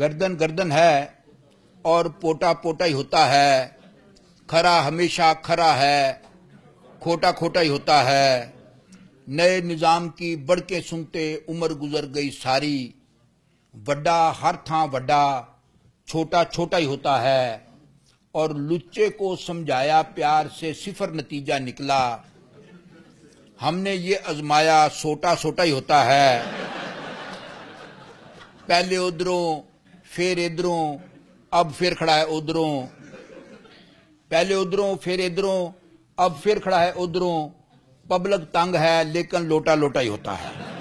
गर्दन गर्दन है और पोटा पोटा ही होता है खरा हमेशा खरा है खोटा खोटा ही होता है नए निज़ाम की बड़के सुनते उम्र गुजर गई सारी वड्डा हर था वड्डा छोटा छोटा ही होता है और लुच्चे को समझाया प्यार से सिफर नतीजा निकला हमने ये अजमाया सोटा सोटा ही होता है पहले उधरों फिर इधरों अब फिर खड़ा है उधरों पहले उधरों फिर इधरों अब फिर खड़ा है उधरों पब्लिक तंग है लेकिन लोटा लोटा ही होता है